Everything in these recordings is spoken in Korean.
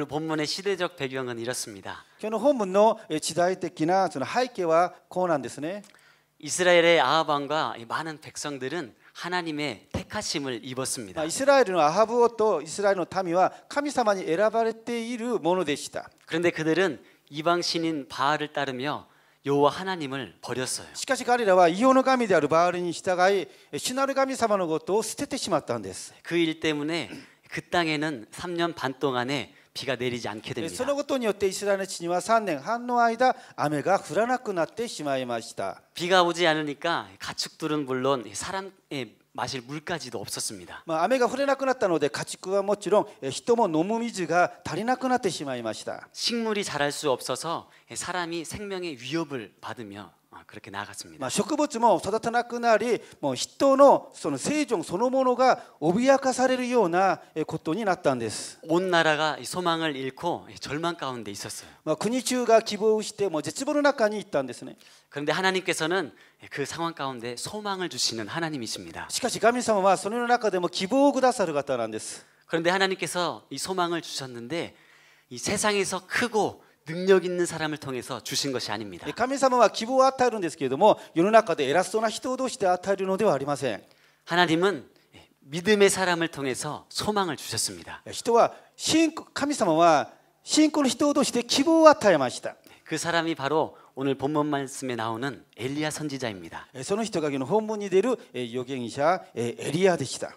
오늘 본문의 시대적 배경은 이렇습니다. 今日本の時代的な背景はこうなんですね 이스라엘의 아합왕과 많은 백성들은 하나님의 택하심을 입었습니다. 이스라엘은 아, 아합과 이스라엘의 타미와 하나님이 選ばれているものでした. 그런데 그들은 이방 신인 바알을 따르며 여호와 하나님을 버렸어요. しかし彼らは異様の神であるバールに従い、主なる神様のことを捨ててしまったんです.그일 때문에 그 땅에는 3년 반 동안에 비가 내리지 않게 됩니다.そのことによって1年半の間雨が降らなくなってしまいました. 비가 오지 않으니까 가축들은 물론 사람의 마실 물까지도 없었습니다. 雨が降れなくなったので家畜はもちろん人も飲む水が足りなくなってしまいました. 식물이 자랄 수 없어서 사람이 생명의 위협을 받으며 그렇게 나아갔습니다. 植物も育たなくなりもう人のその生存そのものが脅かされるようなことになったんです온 나라가 소망을 잃고 절망 가운데 있었어요. 国中が希望してもう絶望の中にいたんですね 그런데 하나님께서는 그 상황 가운데 소망을 주시는 하나님이십니다. しかし神様はその中でも希望をくださる方なんです 그런데 하나님께서 이 소망을 주셨는데 이 세상에서 크고 능력 있는 사람을 통해서 주신 것이 아닙니다.神様は希望を与えるんですけれども、世の中で偉そうな人同士で与えるのではありません。 예, 뭐 하나님은 예, 믿음의 사람을 통해서 소망을 주셨습니다. 人は信仰神様は信仰の人同士で希望を与えました。그 예, 사람이 바로 오늘 본문 말씀에 나오는 엘리야 선지자입니다. その人が本文に出る預言者エリアでした。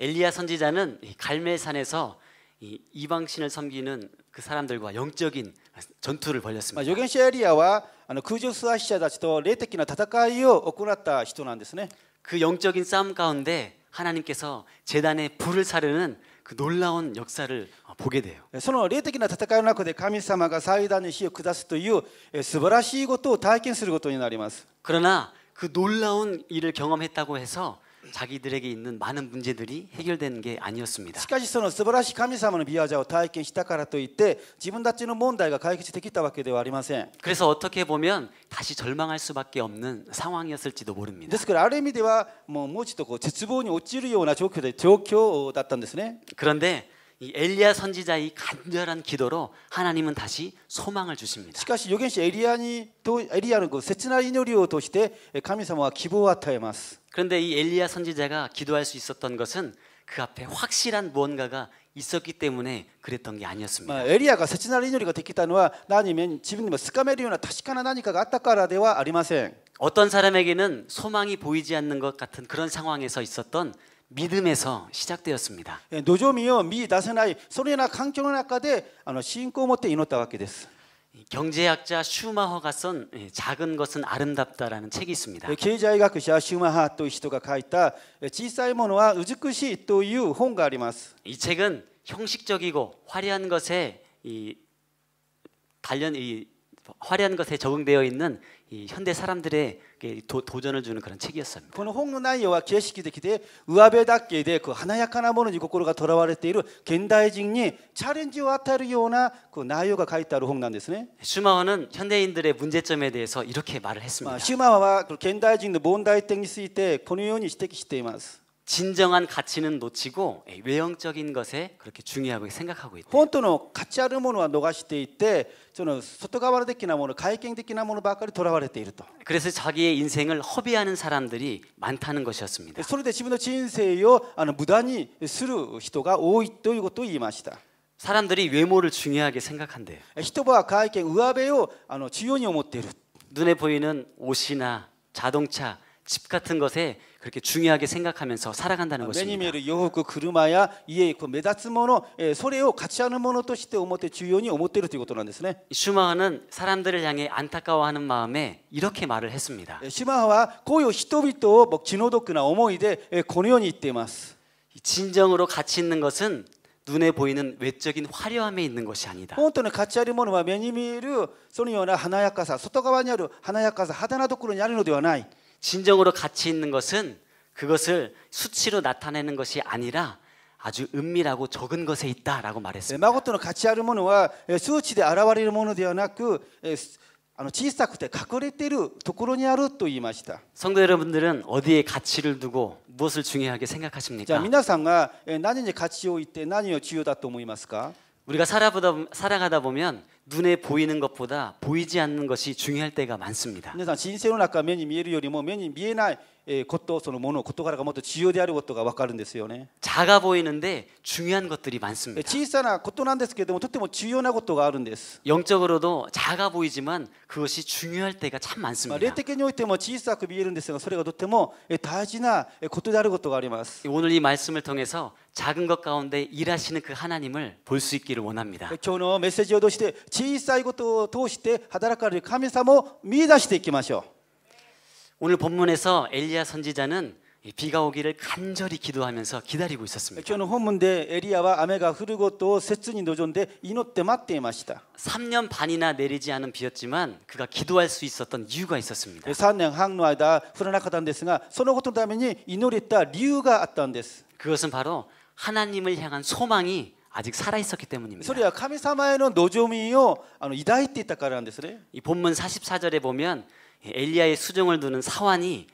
엘리야 선지자는 갈멜산에서 이방신을 섬기는 그 사람들과 영적인 전투를 벌였습니다.預言者エリアはあの空中素足者たちと霊的な戦いを行った人なんですね。그 영적인 싸움 가운데 하나님께서 재단에 불을 사르는 그 놀라운 역사를 보게 돼요. その霊的な戦いの中で神様が祭壇に火を下すという素晴らしいことを体験することになります。그러나 그 놀라운 일을 경험했다고 해서 자기들에게 있는 많은 문제들이 해결되는 게 아니었습니다. しかしその素晴らしい神様のビアジャを体験したからといって自分たちの問題が解決できたわけではありません 그래서 어떻게 보면 다시 절망할 수밖에 없는 상황이었을지도 모릅니다. ですからある意味ではもうもう一度こう絶望に陥るような状況で状況だったんですね。 그런데 이 엘리야 선지자의 간절한 기도로 하나님은 다시 소망을 주십니다. しかし 요겐시 엘리야니 또 엘리야는 그 세츠나 이노리오 도시대 하나님은 기부와 타에마스. 그런데 이 엘리야 선지자가 기도할 수 있었던 것은 그 앞에 확실한 무언가가 있었기 때문에 그랬던 게 아니었습니다. 아, 엘리야가 세츠나 이노리가 됐기たのは 나님은 지금 스카메리오나 타시카나 나니까가 아타카라ではありませ 어떤 사람에게는 소망이 보이지 않는 것 같은 그런 상황에서 있었던 믿음에서 시작되었습니다. えー土壌民よ見出せないそれら環境の中であの信仰を持って祈っ 예, 경제학자 슈마허가 쓴 예, 작은 것은 아름답다라는 책이 있습니다. 경제학자 예, 슈마허という人が書いた小さいものは美이 책은 형식적이고 화려한 것에 이 단련 이 화려한 것에 적응되어 있는 이 현대 사람들의 도, 도전을 주는 그런 책이었습니다. この本の内容は形式的で、上辺だけで、こう華やかなものに心がとらわれている現代人にチャレンジを与えるようなこう内容が書いてある本なんですね. 슈마워는 현대 인들의 문제점에 대해서 이렇게 말을 했습니다. 슈마워는 현대 인의 문제점에 대해서 このように指摘しています. 진정한 가치는 놓치고 외형적인 것에 그렇게 중요하게 생각하고 있다. 本当の価値あるものは逃していて、その外側的なもの、外見的なものばかりとらわれていると. 그래서 자기의 인생을 허비하는 사람들이 많다는 것이었습니다. それで自分の人生をあの無駄にする人が多いということを言いました. 사람들이 외모를 중요하게 생각한대요. 人は外見、上辺をあの重要に思っている. 눈에 보이는 옷이나 자동차, 집 같은 것에 그렇게 중요하게 생각하면서 살아간다는 아, 것입니다. 매니메르 여호그 그르마야 이에 그 메다츠모노 예, 소레오 같이 하는 모노 또 시대 오모테 주요니 오모테로 되고 돌아냈으네. 슈마는 사람들을 향해 안타까워하는 마음에 이렇게 말을 했습니다. 예, 슈마와 고요 히토비토 뭐 진호도크나 어머이데 예, 고요니 있대마스. 진정으로 가치 있는 것은 눈에 보이는 외적인 화려함에 있는 것이 아니다. 본토는 같이 하리모는 매니미르 소니요나 하나야카사 소토가와냐르 하나야카사 하다나도쿠로냐리노ではない. 진정으로 가치 있는 것은 그것을 수치로 나타내는 것이 아니라 아주 은밀하고 적은 것에 있다라고 말했습니다. 誠との価値あるものは数値で現れるものではなく小さくて隠れてるところにあると言いました 예, 예, 그, 예, 성도 여러분들은 어디에 가치를 두고 무엇을 중요하게 생각하십니까? 皆さんが何に価値を置いて何を重要だと思いますか? 뭐 우리가 살아보다 살아가다 보면 눈에 보이는 것보다 보이지 않는 것이 중요할 때가 많습니다. 皆さん、新鮮の中、目に見えるよりも、目に見えない ことそのもの事柄がもっと重要であることが分かるんですよね。작아보이는데중요한것들이많습니 다。 小さなことなんですけれどもとても重要なことがあるんです。영적으로도작아보이지만그것이중요할때가참많습니 다。 霊的においても小さく見えるんですがそれがとても大事なことであることがあります。오늘이말씀을통해서 작은 것 가운데 일하시는 그 하나님을 볼 수 있기를 원합니다. 오늘 메시지를 통해 작은 것을 통해 하나님을 見出していきましょう。 오늘 본문에서 엘리야 선지자는 비가 오기를 간절히 기도하면서 기다리고 있었습니다. 저는 본문에 엘리야와 아메가 흐르고 또 세츠니 노조데 이노때 맞대마시다. 3년 반이나 내리지 않은 비였지만 그가 기도할 수 있었던 이유가 있었습니다. 3년 그 항노하다 흐르나카단데스가 소노고토 다음에 이노리다 이유가 있었던で 그것은 바로 하나님을 향한 소망이 아직 살아 있었기 때문입니다. 소리야 카미사마의 노조미요 이다이테 있다라는 데서래. 이 본문 44절에 보면 엘리야의 수정을 두는 사환이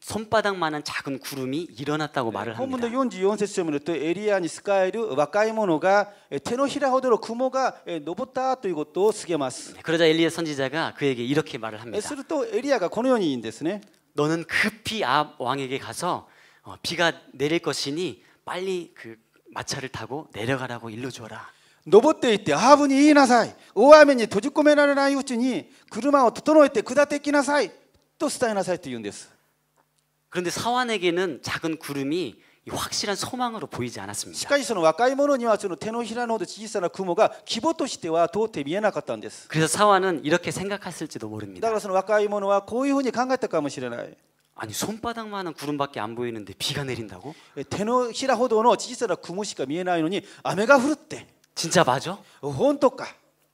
손바닥만한 작은 구름이 일어났다고 네, 말을 합니다. 본문 44절부터 엘리야니 스카이르 와카이모노가 예, 테노히라호도로 구모가 노보타 예, 또 이것도 쓰게마 네, 그러자 엘리야 선지자가 그에게 이렇게 말을 합니다. 또 엘리야가 고노연이ですね. 너는 급히 아 왕에게 가서 어, 비가 내릴 것이니 빨리 그 마차를 타고 내려가라고 일러 주어라. 登っていってあーに言いなさい大雨に閉じ込められないうちに車を整えて下ってきなさいと伝えなさいと言うんです 그런데 사환에게는 작은 구름이 확실한 소망으로 보이지 않았습니다. しかしその若い者にはその手のひらの小さな雲が希望としては到底見えなかったんです. 그래서 사환은 이렇게 생각했을지도 모릅니다. だからその若い者はこういうふうに考えたかもしれない. 아니 손바닥만한 구름밖에 안 보이는데 비가 내린다고? 手のひらほどの小さな雲しか見えないのに雨が降るって 진짜 맞아? 혼또까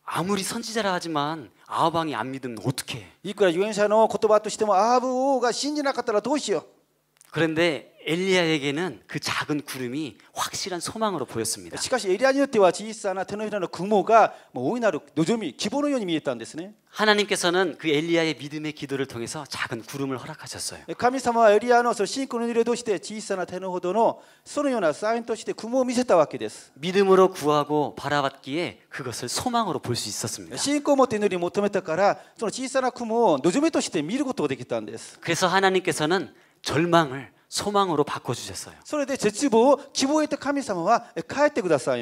아무리 선지자라 하지만 아합왕이 안 믿으면 어떻게 이거라 유엔사노 고토바토 시테모 아부가 신지 나갔더라 도시요. 그런데 엘리야에게는 그 작은 구름이 확실한 소망으로 보였습니다. しかしエリアによっては小さな手のひらの雲がもう大いなる望み希望のように見えたんですね. 하나님께서는 그 엘리야의 믿음의 기도를 통해서 작은 구름을 허락하셨어요. 神様はエリアの信仰の揺れとして小さな手のほどのそのようなサインとして雲を見せたわけです. 믿음으로 구하고 바라봤기에 그것을 소망으로 볼 수 있었습니다. 신고を持って祈り求めたからその小さな雲を望みとして見ることができたんです. 그래서 하나님께서는 절망을 소망으로 바꿔주셨어요. それで絶望希望を得て神様は帰ってください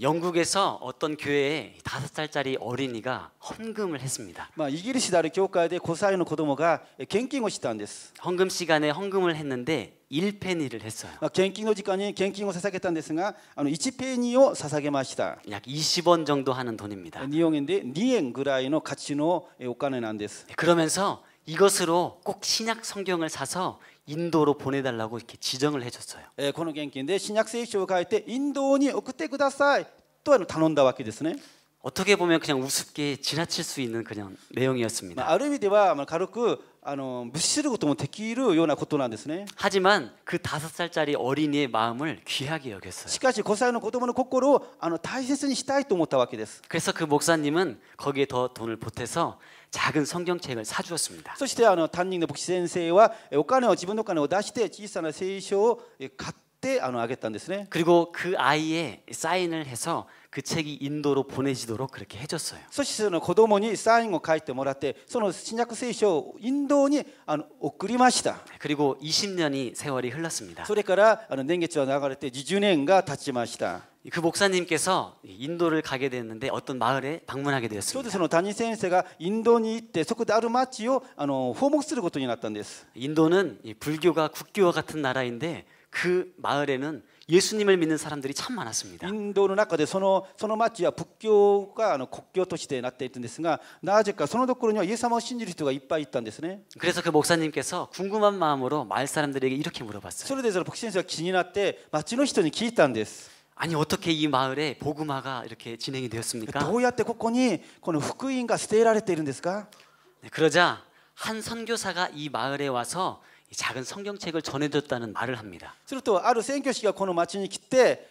영국에서 어떤 교회에 다섯 살짜리 어린이가 헌금을 했습니다. 이기리시다르教会で5歳の子供が献金をしたんです. 헌금 시간에 헌금을 했는데 1페니를 했어요. 献金の時間に献金を捧げたんですが、あの1ペニを捧げました.약 20원 정도 하는 돈입니다. 2円で 아, 2円ぐらいの価値のお金なんです. 그러면서 이것으로 꼭 신약 성경을 사서 인도로 보내달라고 이렇게 지정을 해줬어요. 예, この現金で新約聖書を書いてインドに送ってくださいと頼んだわけですね。 어떻게 보면 그냥 우습게 지나칠 수 있는 그냥 내용이었습니다. ある意味では軽くあの無視することもできるようなことなんですね. 하지만 그 다섯 살짜리 어린이의 마음을 귀하게 여겼어요. しかし5歳の子供の心をあの大切にしたいと思ったわけです. 그래서 그 목사님은 거기에 더 돈을 보태서 작은 성경책을 사주었습니다. そしてあの担任の牧師先生はお金を自分のお金を出して小さな聖書を買ってあのあげたんですね. 그리고 그 아이의 사인을 해서 그 책이 인도로 보내지도록 그렇게 해줬어요. そしてその子供にサイン書いてもらってその新約聖書をインに送りました 네, 그리고 20년이 세월이 흘렀습니다. それから年月は流れて2 0年が経ちました그 목사님께서 인도를 가게 됐는데 어떤 마을에 방문하게 되었습니다. 인도는 불교가 국교와 같은 나라인데 그 마을에는 예수님을 믿는 사람들이 참 많았습니다. 인도의 中でそのその町は仏教があの国境都市でなっているんですがなぜかそのところにはイエス様を信じる人がいっぱいいたんですね 그래서 그 목사님께서 궁금한 마음으로 마을 사람들에게 이렇게 물어봤어요. それでその牧師先生が気になって町の人に聞いたんです. 아니 어떻게 이 마을에 복음화가 이렇게 진행이 되었습니까? どうやってここにこの福音が捨てられているんですか? 네, 그러자 한 선교사가 이 마을에 와서 작은 성경책을 전해줬다는 말을 합니다. するとある宣教師がこの町に来て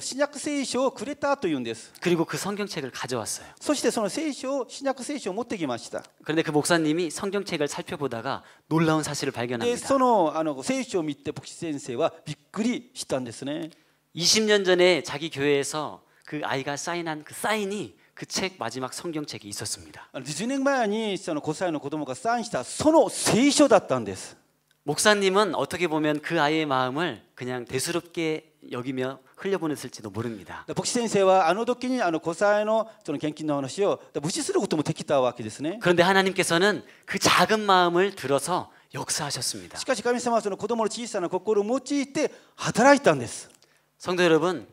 신약聖書を くれたというんです. 그리고 그 성경책을 가져왔어요. そしてその聖 신약聖書を 持ってきまし 그런데 그 목사님이 성경책을 살펴보다가 놀라운 사실을 발견합니다. そのあの聖書を見て牧師先生はびっくりしたんですね. 20년 그 전에 자기 교회에서 그 아이가 사인한 그 사인이 그 책 마지막 성경책이 있었습니다. 20년 전에 그5歳の子供がサインしたその聖書だっんです 목사님은 어떻게 보면 그 아이의 마음을 그냥 대수롭게 여기며 흘려보냈을지도 모릅니다. 복시先生は あの時にあの5歳のその献金の話を無視することもできたわけですね. 뭐 그런데 하나님께서는 그 작은 마음을 들어서 역사하셨습니다. しかし神様はその子供の小さな心を用いて働いたんです. 성도 여러분,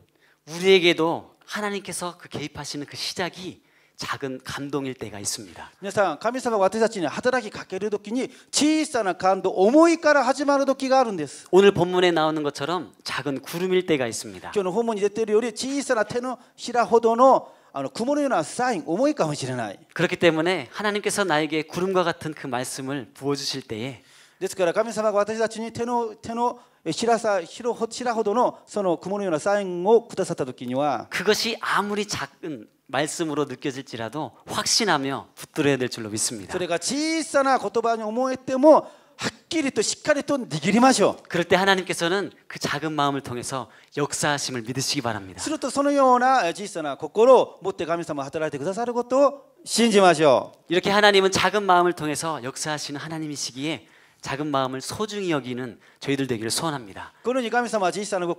우리에게도 하나님께서 그 개입하시는 그 시작이 작은 감동일 때가 있습니다. 皆さん、神様が私たちに働きかける時に小さな感動、思いから始まる時があるんです. 오늘 본문에 나오는 것처럼 작은 구름일 때가 있습니다. 今日の本文に出ているより小さな手のひらほどのあの雲のようなサイン、重いかもしれない。그렇기 때문에 하나님께서 나에게 구름과 같은 그 말씀을 부어 주실 때에 ですから神様が私たちに手の手の白さ白白ほどのその雲のようなサインをくださった時には그것이아무리작은 말씀으로 느껴질지라도 확신하며 붙들어야 될 줄로 믿습니다. 그가지까小さな言葉に思えても 확실히と しっかり또握りましょ 그럴 때 하나님께서는 그 작은 마음을 통해서 역사하심을 믿으시기 바랍니다. するとそのような小さな心を持って神様働いてくださるこ사르고또신지마う 어, 이렇게 하나님은 작은 마음을 통해서 역사하시는 하나님이시기에 작은 마음을 소중히 여기는 저희들 되기를 소원합니다. 그러니 하나님의 진실한 心を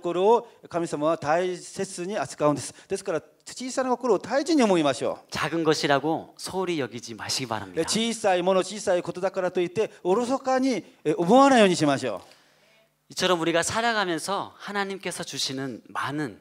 하나님은 大切に扱うんです.ですから小さな心を大事に思いましょう. 작은 것이라고 소홀히 여기지 마시기 바랍니다. 小さいもの小さいことだからといっておろそかに思わないようにしましょう. 이처럼 우리가 살아가면서 하나님께서 주시는 많은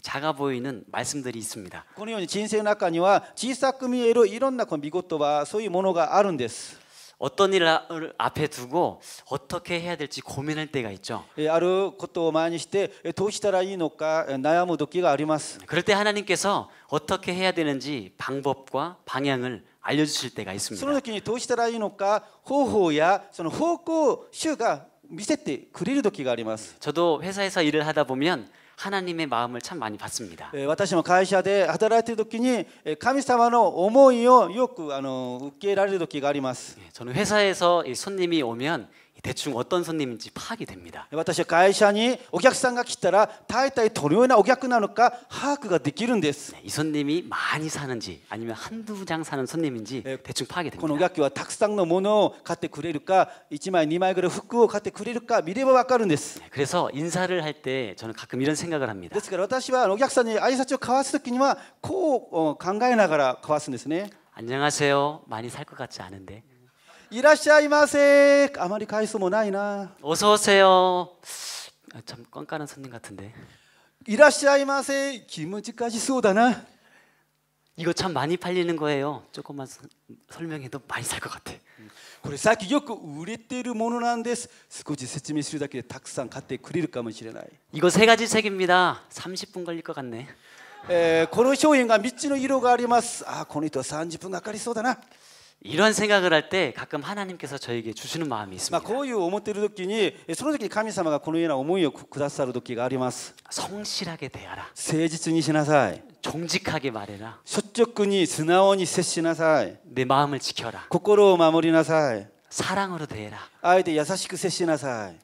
작아 보이는 말씀들이 있습니다. このように人生の中には小さく見えるいろんな見事はそういうものがあるんです。 어떤 일을 앞에 두고 어떻게 해야 될지 고민할 때가 있죠. 예, 아루 것도 많이 시대 예, 도시다라 이노까 예, 나야무도끼가 아리마스. 그럴 때 하나님께서 어떻게 해야 되는지 방법과 방향을 알려 주실 때가 있습니다. 그때는 도시다라 이노까 호호야 その方 슈가 미세테 그릴 도끼가 아리마스. 저도 회사에서 일을 하다 보면 하나님의 마음을 참 많이 받습니다. 私も会社で働いている時に神様の思いをよく受け入れられる時があります。 저는 회사에서 손님이 오면 대충 어떤 손님인지 파악이 됩니다.私は会社にお客さんが来たら大体どのようなお客なのか把握ができるんです。이 손님이 많이 사는지 아니면 한두 장 사는 손님인지 대충 파악이 됩니다. このお客はたくさんのものを買ってくれるか1枚2枚ぐらい服を買ってくれるか見ればわかるんです. 그래서 인사를 할 때 저는 가끔 이런 생각을 합니다. ですから私はお客さんに挨拶を交わす時にはこう考えながら交わすんですね. 안녕하세요. 많이 살 것 같지 않은데. 이라시아이마세 아무리 카이스모나이나 어서 오세요. 아, 참깐까한손님 같은데. 이라시아이마세 김은지까지 쏘다나. 이거 참 많이 팔리는 거예요. 조금만 서, 설명해도 많이 살 것 같아. 그래, さっきよく売れているものなんです少し説明するだけで 그 탁상 さ대買ってくれるかもしれない이거세가지색입니다 30분 걸릴 것같네 에, ーこの商品が3つの色があります 아, この人は3 0분かかりそ다だ 이런 생각을 할 때 가끔 하나님께서 저에게 주시는 마음이 있습니다. まあこういう思っている時にその時に神様がこのような思いをくださる時があります. 성실하게 대하라. 誠実にしなさい. 정직하게 말해라. 率直に素直に接しなさい.내 마음을 지켜라. 心を守りなさい. 사랑으로 대해라. 相手優しく接しなさい.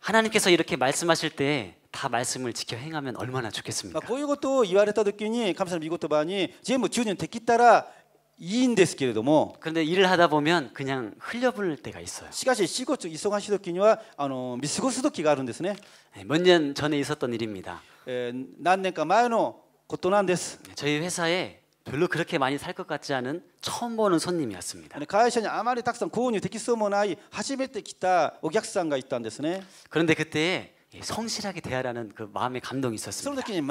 하나님께서 이렇게 말씀하실 때 다 말씀을 지켜 행하면 얼마나 좋겠습니까? こういうことを言われた時に神様の御言葉に全部注入できたらいんですけれども 그런데 일을 하다 보면 그냥 흘려보낼 때가 있어요. しかし仕事忙しい時にはあの見過ごす時があるんですね。몇년 전에 있었던 일입니다. えー何年か前のことなんです。 저희 회사에 별로 그렇게 많이 살 것 같지 않은 처음 보는 손님이었습니다. あの会社にあまりたくさん購入できそうもない初めて来たお客さんがいたんですね。 그런데 그때 예, 성실하게 대하라는 그 마음의 감동이 있었습니다. 예,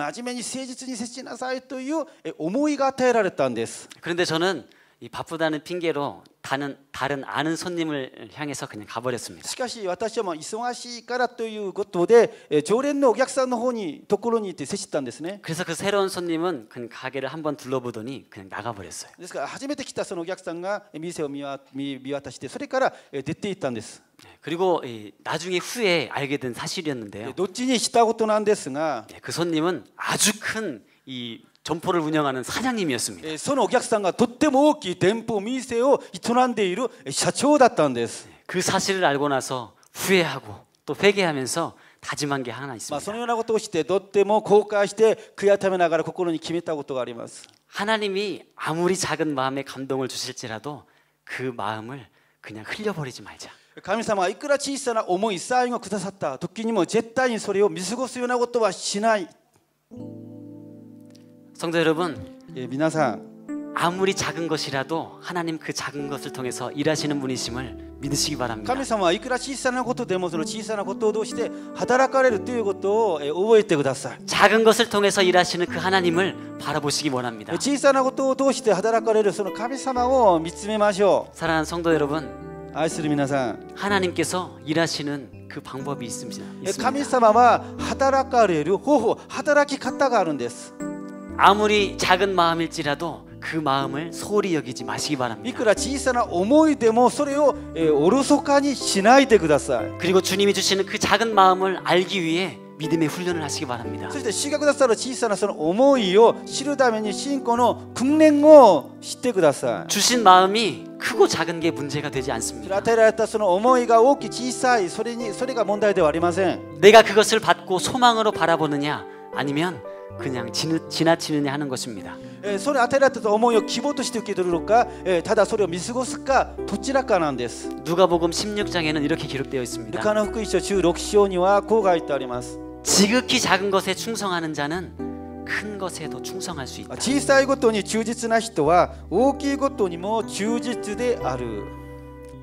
그런데 저는 이 바쁘다는 핑계로 다른 다른 아는 손님을 향해서 그냥 가버렸습니다. しかし私はまあ忙しいからということで常連のお客さんの方にところに行って接したんですね. 그래서 그 새로운 손님은 그 가게를 한번 둘러보더니 그냥 나가버렸어요. ですか初めて来たそのお客さんが店を見渡してそれから出て行ったんです 그 네, 그리고 나중에 후에 알게 된 사실이었는데요. 놓치니 있다고도 난데스가 그 손님은 아주 큰이 점포를 운영하는 사장님이었습니다. そのお客さんがとっても大きい店を営んでいる社長だったんです.그 사실을 알고 나서 후회하고 또 회개하면서 다짐한 게 하나 있습니다. そのようなことをしてとっても後悔して悔やみながら心に決めたことがあります. 하나님이 아무리 작은 마음에 감동을 주실지라도 그 마음을 그냥 흘려버리지 말자. 神様はいくら小さな思い、サインをくださった時にも絶対にそれを見過ごすようなことはしない。 성도 여러분, 예, 미나사 아무리 작은 것이라도 하나님 그 작은 것을 통해서 일하시는 분이심을 믿으시기 바랍니다. 神様はいくら小さなことでもその小さなことをして働かれるということを覚えてください. 예, 작은 것을 통해서 일하시는 그 하나님을 바라보시기 원합니다. 小さなことを通して働かれるその神様を見つめましょう. 예, 사랑하는 성도 여러분. 愛する皆さん 하나님께서 일하시는 그 방법이 있습니다. 神様は働かれる方法、働き方があるんです。 예, 아무리 작은 마음일지라도 그 마음을 소홀히 여기지 마시기 바랍니다. 이끌어 지사나 어머이 되모 소리요 오로소까지 지나이 되 그다사. 그리고 주님이 주시는 그 작은 마음을 알기 위해 믿음의 훈련을 하시기 바랍니다. 그래서 시가그다사로 지사나서는 어머이요 시르다면이 신권어 국냉어 시대 그다사. 주신 마음이 크고 작은 게 문제가 되지 않습니다. 라테라타서는 어머이가 오기 지사이 소리니 소리가 문제가 되어 아리마센. 내가 그것을 받고 소망으로 바라보느냐 아니면 그냥 지나치느냐 하는 것입니다. それ当てられたと思いを希望として受け取るのかただそれを見過ごすかどちらかなんです 누가복음 16장에는 이렇게 기록되어 있습니다. ルカの福音書16章にはこう書いてあります 지극히 작은 것에 충성하는 자는 큰 것에 더 충성할 수 있다. 小さいことに忠実な人は大きいことにも忠実である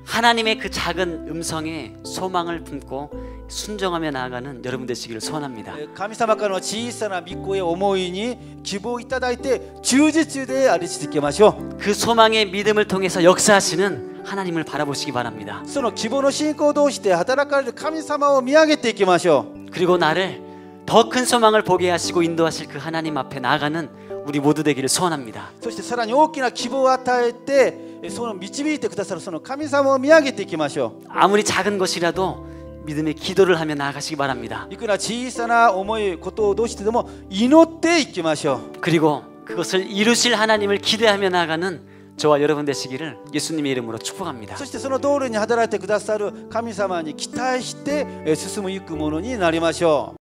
하나님의 그 작은 음성에 소망을 품고 순종하며 나아가는 여러분 되시기를 소원합니다. 네, 감사합니다. 지사나 믿고의 어머니 기보 이다다 이때 주지주대 아리시게 마시오. 그 소망의 믿음을 통해서 역사하시는 하나님을 바라보시기 바랍니다. 서로 기본의 신고도 시대 하다라까지 감사마오 미하게때 게 마시오. 그리고 나를 더 큰 소망을 보게 하시고 인도하실 그 하나님 앞에 나아가는 우리 모두 되기를 소원합니다. 그리 사랑이 오기나 기보 아타일 때 손을 예, 미치비 때 그다사로 손을 감사마오 미하게때 게 마시오. 아무리 작은 것이라도 믿음의 기도를 하며 나아가시기 바랍니다. 이거나 지사나 어머니 것도 도시대도 이노 때 있기 마셔. 그리고 그것을 이루실 하나님을 기대하며 나아가는 저와 여러분 되시기를 예수님의 이름으로 축복합니다. そしてその道路に働いてくださる神様に期待して進む行くものになりまし